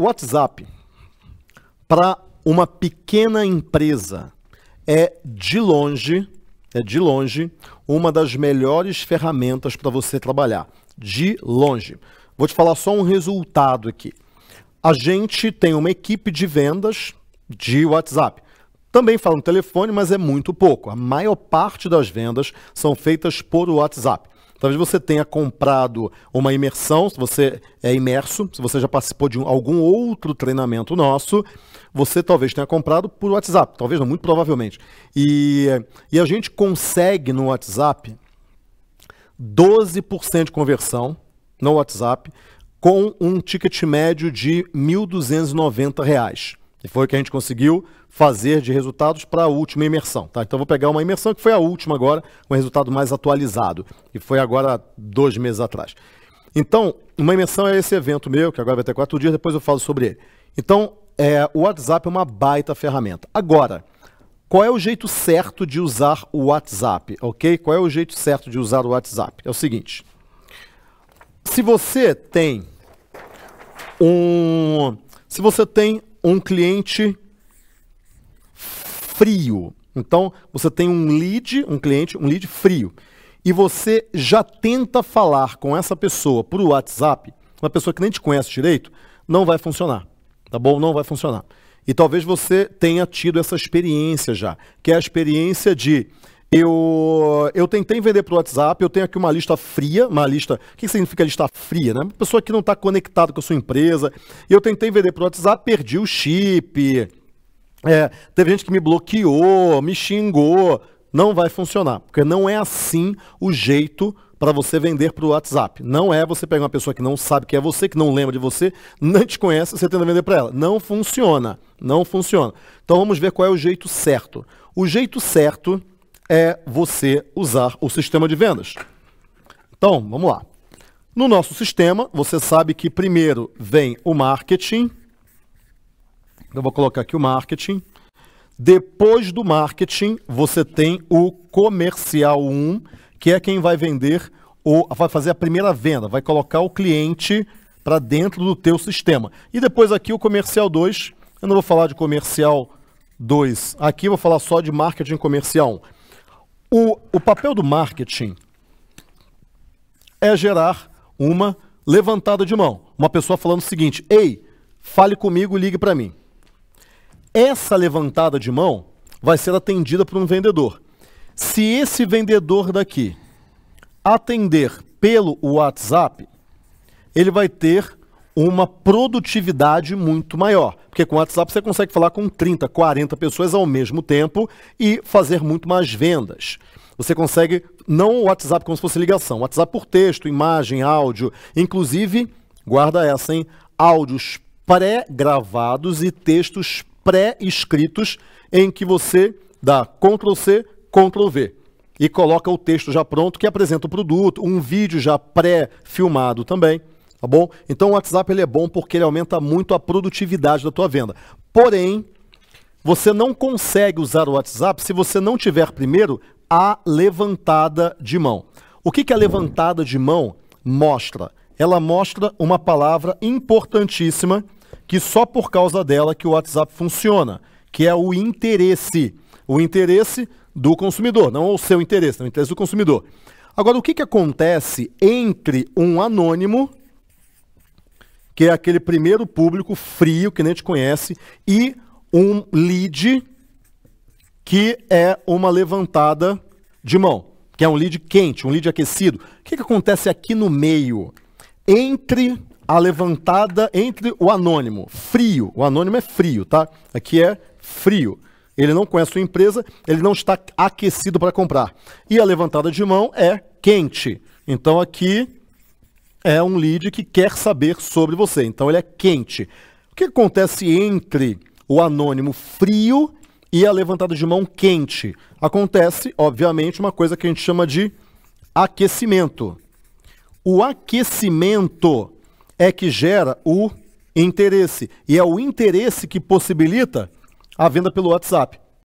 WhatsApp para uma pequena empresa é de longe, é de longe uma das melhores ferramentas para você trabalhar. De longe. Vou te falar só um resultado aqui. A gente tem uma equipe de vendas de WhatsApp. Também fala no telefone, mas é muito pouco. A maior parte das vendas são feitas por WhatsApp. Talvez você tenha comprado uma imersão, se você é imerso, se você já participou de um, algum outro treinamento nosso, você talvez tenha comprado por WhatsApp, talvez não, muito provavelmente. E, e a gente consegue no WhatsApp 12% de conversão no WhatsApp com um ticket médio de R$ 1.290. E foi o que a gente conseguiu fazer de resultados para a última imersão. Tá? Então vou pegar uma imersão que foi a última agora, com um resultado mais atualizado. E foi agora dois meses atrás. Então, uma imersão é esse evento meu, que agora vai ter quatro dias, depois eu falo sobre ele. Então, é, o WhatsApp é uma baita ferramenta. Agora, qual é o jeito certo de usar o WhatsApp? Ok? Qual é o jeito certo de usar o WhatsApp? É o seguinte. Se você tem um. Se você tem um cliente frio. Então, você tem um lead, um cliente, um lead frio. E você já tenta falar com essa pessoa por WhatsApp, uma pessoa que nem te conhece direito, não vai funcionar. Tá bom? Não vai funcionar. E talvez você tenha tido essa experiência já, que é a experiência de eu, eu tentei vender pelo WhatsApp, eu tenho aqui uma lista fria, uma lista. O que significa lista fria, né? Uma pessoa que não está conectada com a sua empresa. Eu tentei vender pelo WhatsApp, perdi o chip. É, teve gente que me bloqueou, me xingou. Não vai funcionar, porque não é assim o jeito para você vender para o WhatsApp. Não é você pegar uma pessoa que não sabe que é você, que não lembra de você, não te conhece, você tenta vender para ela. Não funciona. Não funciona. Então vamos ver qual é o jeito certo. O jeito certo é você usar o sistema de vendas. Então, vamos lá. No nosso sistema, você sabe que primeiro vem o marketing. Eu vou colocar aqui o marketing. Depois do marketing, você tem o comercial 1, que é quem vai vender ou vai fazer a primeira venda, vai colocar o cliente para dentro do teu sistema. E depois aqui o comercial 2, eu não vou falar de comercial 2, aqui eu vou falar só de marketing comercial 1. O, o papel do marketing é gerar uma levantada de mão. Uma pessoa falando o seguinte: ei, fale comigo, ligue para mim. Essa levantada de mão vai ser atendida por um vendedor. Se esse vendedor daqui atender pelo WhatsApp, ele vai ter uma produtividade muito maior. Porque com o WhatsApp você consegue falar com 30, 40 pessoas ao mesmo tempo e fazer muito mais vendas. Você consegue, não o WhatsApp como se fosse ligação, WhatsApp por texto, imagem, áudio, inclusive, guarda essa, hein? Áudios pré-gravados e textos pré-escritos em que você dá Ctrl C, Ctrl V e coloca o texto já pronto que apresenta o produto, um vídeo já pré-filmado também tá bom? Então o WhatsApp ele é bom porque ele aumenta muito a produtividade da tua venda. Porém, você não consegue usar o WhatsApp se você não tiver primeiro a levantada de mão. O que, que a levantada de mão mostra? Ela mostra uma palavra importantíssima que só por causa dela que o WhatsApp funciona, que é o interesse. O interesse do consumidor, não o seu interesse, não é o interesse do consumidor. Agora, o que, que acontece entre um anônimo que é aquele primeiro público frio que nem te conhece, e um lead que é uma levantada de mão, que é um lead quente, um lead aquecido. O que, que acontece aqui no meio? Entre a levantada, entre o anônimo, frio, o anônimo é frio, tá? Aqui é frio. Ele não conhece a sua empresa, ele não está aquecido para comprar. E a levantada de mão é quente. Então aqui é um lead que quer saber sobre você. Então ele é quente. O que acontece entre o anônimo frio e a levantada de mão quente? Acontece, obviamente, uma coisa que a gente chama de aquecimento. O aquecimento é que gera o interesse e é o interesse que possibilita a venda pelo WhatsApp.